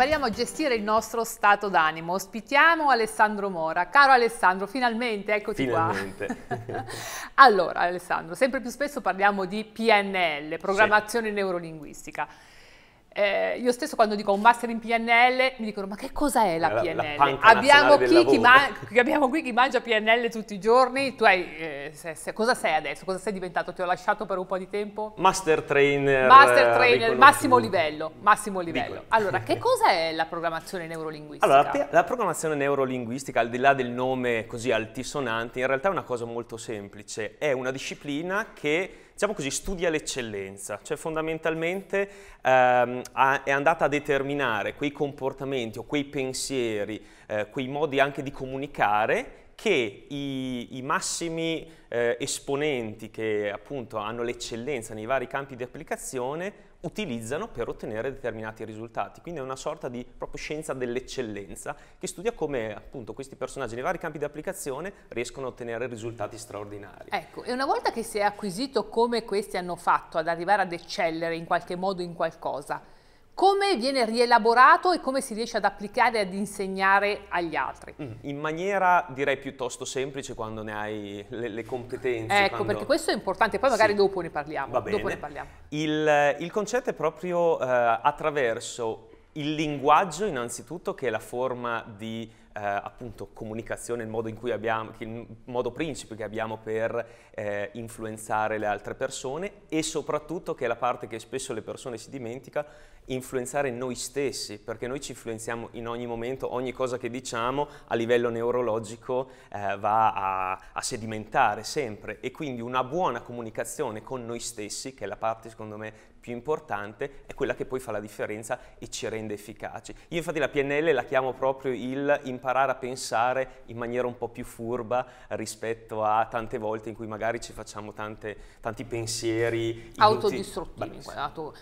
impariamo a gestire il nostro stato d'animo. Ospitiamo Alessandro Mora. Caro Alessandro, finalmente, eccoti finalmente. qua. allora, Alessandro, sempre più spesso parliamo di PNL, programmazione sì. neurolinguistica eh, io stesso quando dico un master in PNL mi dicono ma che cosa è la, PNL? Eh, la abbiamo, chi, chi man- abbiamo, qui chi mangia PNL tutti i giorni, tu hai, eh, se, se, cosa sei adesso? Cosa sei diventato? Ti ho lasciato per un po' di tempo? Master trainer. Master eh, trainer, massimo livello, massimo livello. Piccolo. Allora, che cosa è la programmazione neurolinguistica? Allora, la programmazione neurolinguistica, al di là del nome così altisonante, in realtà è una cosa molto semplice, è una disciplina che diciamo così, studia l'eccellenza, cioè fondamentalmente ehm, è andata a determinare quei comportamenti o quei pensieri, eh, quei modi anche di comunicare che i, i massimi eh, esponenti che appunto hanno l'eccellenza nei vari campi di applicazione utilizzano per ottenere determinati risultati. Quindi è una sorta di proprio scienza dell'eccellenza che studia come appunto questi personaggi nei vari campi di applicazione riescono a ottenere risultati straordinari. Ecco, e una volta che si è acquisito come questi hanno fatto ad arrivare ad eccellere in qualche modo in qualcosa, come viene rielaborato e come si riesce ad applicare e ad insegnare agli altri? Mm, in maniera direi piuttosto semplice quando ne hai le, le competenze. Ecco, quando... perché questo è importante, poi magari sì. dopo ne parliamo. Va bene. Dopo ne parliamo. Il, il concetto è proprio eh, attraverso il linguaggio innanzitutto che è la forma di eh, appunto comunicazione, il modo, in cui abbiamo, il modo principe che abbiamo per eh, influenzare le altre persone e soprattutto che è la parte che spesso le persone si dimenticano, influenzare noi stessi, perché noi ci influenziamo in ogni momento, ogni cosa che diciamo a livello neurologico eh, va a, a sedimentare sempre e quindi una buona comunicazione con noi stessi, che è la parte secondo me più importante è quella che poi fa la differenza e ci rende efficaci. Io infatti la PNL la chiamo proprio il imparare a pensare in maniera un po' più furba rispetto a tante volte in cui magari ci facciamo tante, tanti pensieri. Autodistruttivi. Auto...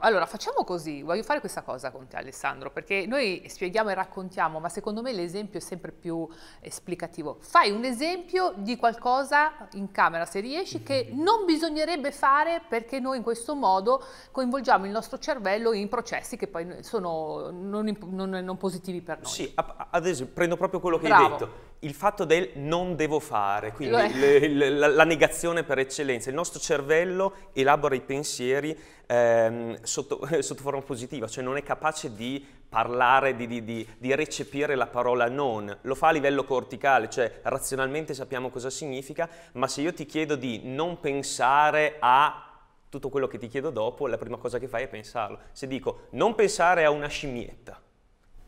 allora facciamo così, voglio fare questa cosa con te Alessandro, perché noi spieghiamo e raccontiamo, ma secondo me l'esempio è sempre più esplicativo. Fai un esempio di qualcosa in camera se riesci che mhm. non bisognerebbe fare perché noi in questo modo coinvolgiamo il nostro cervello in processi che poi sono non, non, non positivi per noi. Sì, ad esempio, prendo proprio quello che Bravo. hai detto. Il fatto del non devo fare, quindi le, le, la, la, negazione per eccellenza. Il nostro cervello elabora i pensieri ehm, sotto, sotto, forma positiva, cioè non è capace di parlare, di, di, di, di recepire la parola non. Lo fa a livello corticale, cioè razionalmente sappiamo cosa significa, ma se io ti chiedo di non pensare a tutto quello che ti chiedo dopo, la prima cosa che fai è pensarlo. Se dico non pensare a una scimmietta,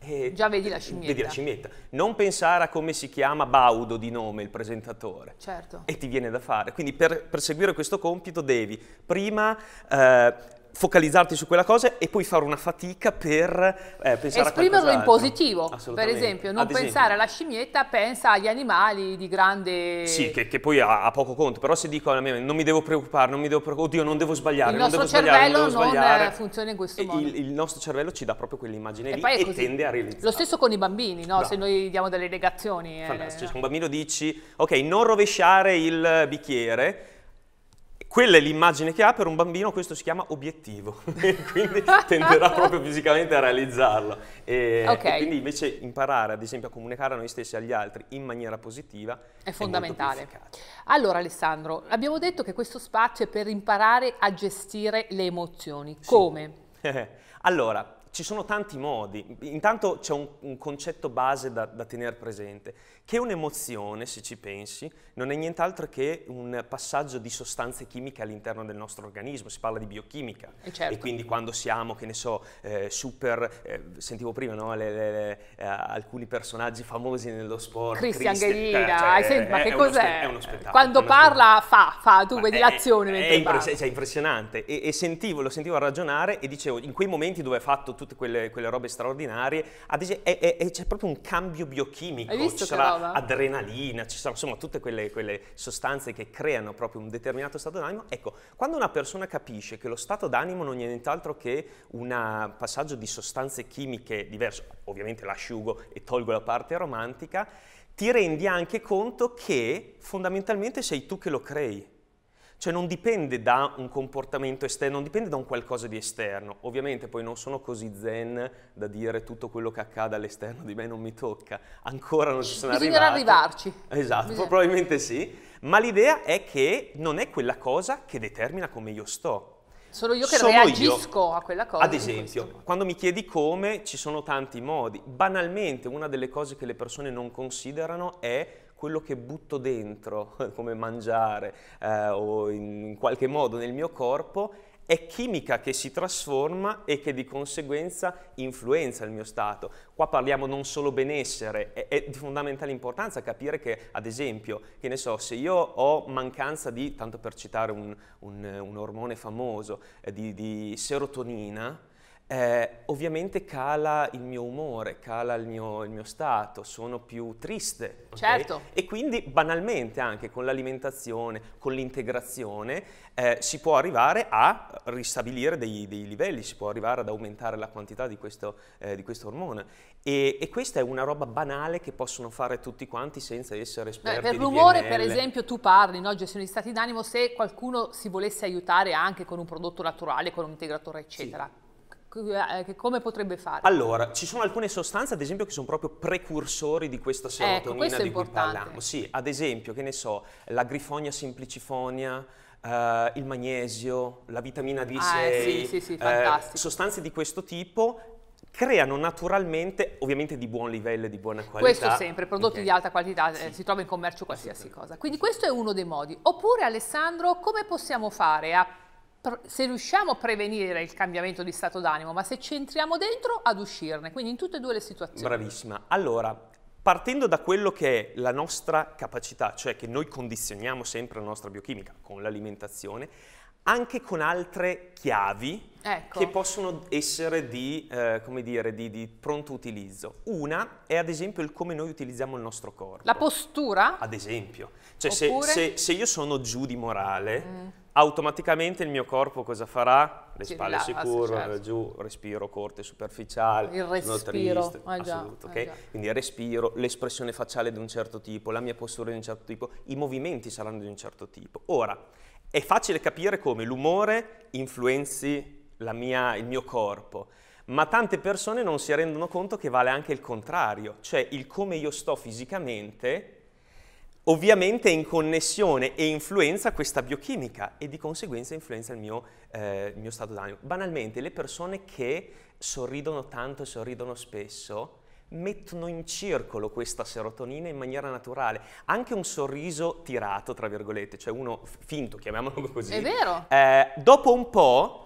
eh, Già vedi la scimmietta. Vedi la scimmietta. Non pensare a come si chiama Baudo di nome il presentatore. Certo. E ti viene da fare. Quindi per, per seguire questo compito devi prima eh, focalizzarti su quella cosa e poi fare una fatica per eh, pensare Esprimerlo a in positivo, per esempio, non esempio. pensare alla scimmietta, pensa agli animali di grande... Sì, che, che poi ha, ha, poco conto, però se dico non mi devo preoccupare, non mi devo preoccupare, oddio non devo sbagliare, il non devo sbagliare, non devo sbagliare... Non eh, funziona in questo modo. Il, il, nostro cervello ci dà proprio quell'immagine lì e tende a realizzare. Lo stesso con i bambini, no? se noi diamo delle negazioni. Eh, cioè, se un bambino dici, ok, non rovesciare il bicchiere, quella è l'immagine che ha per un bambino, questo si chiama obiettivo, quindi tenderà proprio fisicamente a realizzarlo. E, okay. e, quindi invece imparare ad esempio a comunicare a noi stessi e agli altri in maniera positiva è fondamentale. È allora Alessandro, abbiamo detto che questo spazio è per imparare a gestire le emozioni, sì. come? allora, ci sono tanti modi, intanto c'è un, un concetto base da, da tenere presente, che un'emozione, se ci pensi, non è nient'altro che un passaggio di sostanze chimiche all'interno del nostro organismo, si parla di biochimica. E, eh, certo. e quindi quando siamo, che ne so, eh, super, eh, sentivo prima no, le, le, eh, alcuni personaggi famosi nello sport. Cristian Gherina, eh, cioè, sen- ma che cos'è? è uno spettacolo. Quando parla fa, fa, tu ma vedi è, l'azione è, cioè, è impres- cioè, impressionante e, e sentivo, lo sentivo ragionare e dicevo, in quei momenti dove ha fatto tutte quelle, quelle robe straordinarie, ad esempio, è, c'è proprio un cambio biochimico. Hai visto sarà, brava. adrenalina, ci sono insomma tutte quelle, quelle, sostanze che creano proprio un determinato stato d'animo. Ecco, quando una persona capisce che lo stato d'animo non è nient'altro che un passaggio di sostanze chimiche diverse, ovviamente l'asciugo e tolgo la parte romantica, ti rendi anche conto che fondamentalmente sei tu che lo crei cioè non dipende da un comportamento esterno, non dipende da un qualcosa di esterno. Ovviamente poi non sono così zen da dire tutto quello che accade all'esterno di me non mi tocca. Ancora non ci sono Bisognerà arrivati. Bisognerà arrivarci. Esatto, Bisogna. probabilmente sì. Ma l'idea è che non è quella cosa che determina come io sto. Sono io che sono reagisco io. a quella cosa. Ad esempio, quando mi chiedi come, ci sono tanti modi. Banalmente, una delle cose che le persone non considerano è quello che butto dentro, come mangiare eh, o in, qualche modo nel mio corpo, è chimica che si trasforma e che di conseguenza influenza il mio stato. Qua parliamo non solo benessere, è, è, di fondamentale importanza capire che, ad esempio, che ne so, se io ho mancanza di, tanto per citare un, un, un ormone famoso, eh, di, di serotonina, eh, ovviamente cala il mio umore, cala il mio, il mio stato, sono più triste. Okay? Certo. E quindi banalmente anche con l'alimentazione, con l'integrazione, eh, si può arrivare a ristabilire dei, dei, livelli, si può arrivare ad aumentare la quantità di questo, eh, di questo ormone. E, e, questa è una roba banale che possono fare tutti quanti senza essere esperti Beh, Per l'umore, per esempio, tu parli, no? gestione di stati d'animo, se qualcuno si volesse aiutare anche con un prodotto naturale, con un integratore, eccetera. Sì eh, che come potrebbe fare? Allora, ci sono alcune sostanze, ad esempio, che sono proprio precursori di questa ecco, serotonina ecco, di cui parliamo. Sì, ad esempio, che ne so, la grifonia semplicifonia, Uh, eh, il magnesio, la vitamina D6, ah, eh, sì, sì, sì, uh, sostanze di questo tipo creano naturalmente, ovviamente di buon livello e di buona qualità. Questo sempre, prodotti okay. di alta qualità, eh, si trova in commercio qualsiasi cosa. Quindi questo è uno dei modi. Oppure Alessandro, come possiamo fare a se riusciamo a prevenire il cambiamento di stato d'animo, ma se ci entriamo dentro ad uscirne, quindi in tutte e due le situazioni. Bravissima. Allora, partendo da quello che è la nostra capacità, cioè che noi condizioniamo sempre la nostra biochimica con l'alimentazione, anche con altre chiavi ecco. che possono essere di, eh, dire, di, di, pronto utilizzo. Una è ad esempio il come noi utilizziamo il nostro corpo. La postura? Ad esempio. Cioè Oppure... se, se, se, io sono giù di morale... Mm automaticamente il mio corpo cosa farà? Le si spalle rilassa, si curvano, ah, certo. giù, respiro corte e superficiale, il respiro, triste, ah, assoluto, ah, okay? Quindi respiro, l'espressione facciale di un certo tipo, la mia postura di un certo tipo, i movimenti saranno di un certo tipo. Ora, è facile capire come l'umore influenzi mia, il mio corpo, ma tante persone non si rendono conto che vale anche il contrario, cioè il come io sto fisicamente ovviamente in connessione e influenza questa biochimica e di conseguenza influenza il mio, eh, il mio stato d'animo. Banalmente, le persone che sorridono tanto e sorridono spesso mettono in circolo questa serotonina in maniera naturale. Anche un sorriso tirato, tra virgolette, cioè uno finto, chiamiamolo così. È vero. Eh, dopo un po'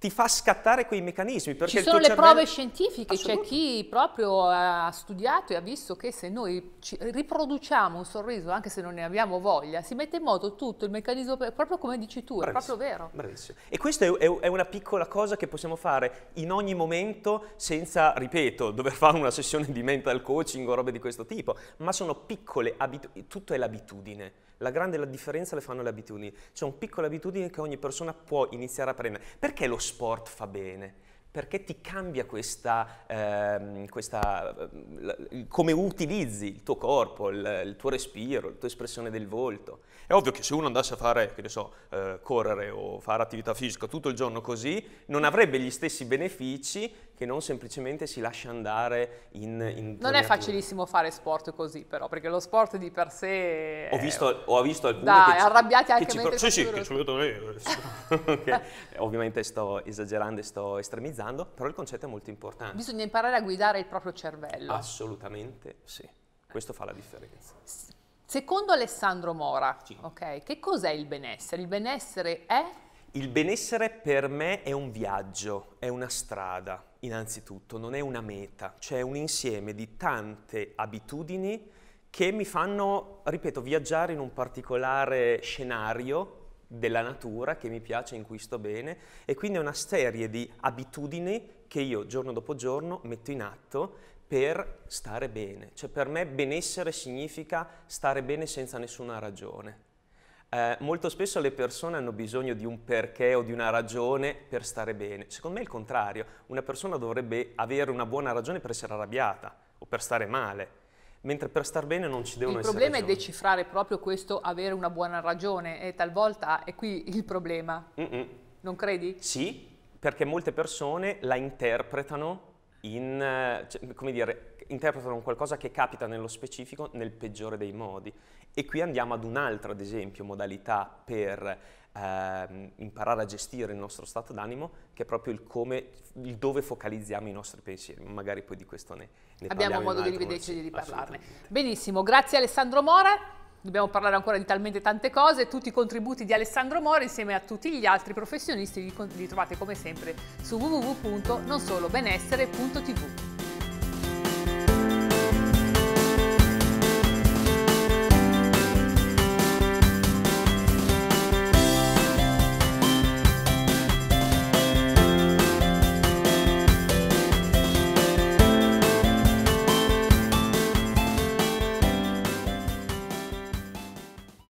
ti fa scattare quei meccanismi. Ci sono le cervello... prove scientifiche, c'è cioè chi proprio ha studiato e ha visto che se noi riproduciamo un sorriso, anche se non ne abbiamo voglia, si mette in moto tutto il meccanismo, proprio come dici tu, bravissimo, è proprio vero. Bravissimo. E questa è, è, è, una piccola cosa che possiamo fare in ogni momento senza, ripeto, dover fare una sessione di mental coaching o robe di questo tipo, ma sono piccole abitudini, tutto è l'abitudine. La grande la differenza le fanno le abitudini. C'è un piccolo abitudine che ogni persona può iniziare a prendere. Perché lo sport fa bene? perché ti cambia questa, ehm, questa, ehm, come utilizzi il tuo corpo, il, il, tuo respiro, la tua espressione del volto. È ovvio che se uno andasse a fare, che ne so, eh, correre o fare attività fisica tutto il giorno così, non avrebbe gli stessi benefici che non semplicemente si lascia andare in... in non è facilissimo fare sport così però, perché lo sport di per sé... Ho visto, ho visto alcuni Dai, che... arrabbiati anche che ci mentre... Sì, sì, che ci vedo lei. Ovviamente sto esagerando e sto estremizzando, però il concetto è molto importante. Bisogna imparare a guidare il proprio cervello. Assolutamente sì, questo fa la differenza. Secondo Alessandro Mora, sì. okay, che cos'è il benessere? Il benessere è... Il benessere per me è un viaggio, è una strada, innanzitutto, non è una meta, cioè un insieme di tante abitudini che mi fanno, ripeto, viaggiare in un particolare scenario della natura che mi piace, in cui sto bene e quindi è una serie di abitudini che io giorno dopo giorno metto in atto per stare bene. Cioè per me benessere significa stare bene senza nessuna ragione. Eh, molto spesso le persone hanno bisogno di un perché o di una ragione per stare bene. Secondo me è il contrario. Una persona dovrebbe avere una buona ragione per essere arrabbiata o per stare male. Mentre per star bene non ci devono il essere. Il problema ragioni. è decifrare proprio questo avere una buona ragione, e talvolta è qui il problema. Mm -mm. Non credi? Sì, perché molte persone la interpretano in, cioè, come dire, interpretano qualcosa che capita nello specifico nel peggiore dei modi. E qui andiamo ad un'altra, ad esempio, modalità per ehm, imparare a gestire il nostro stato d'animo, che è proprio il, come, il dove focalizziamo i nostri pensieri. Magari poi di questo ne, ne Abbiamo parliamo. Abbiamo modo di rivederci e di riparlarne. Benissimo, grazie Alessandro Mora. Dobbiamo parlare ancora di talmente tante cose, tutti i contributi di Alessandro Mori insieme a tutti gli altri professionisti li, li trovate come sempre su www.nonsolobenessere.tv.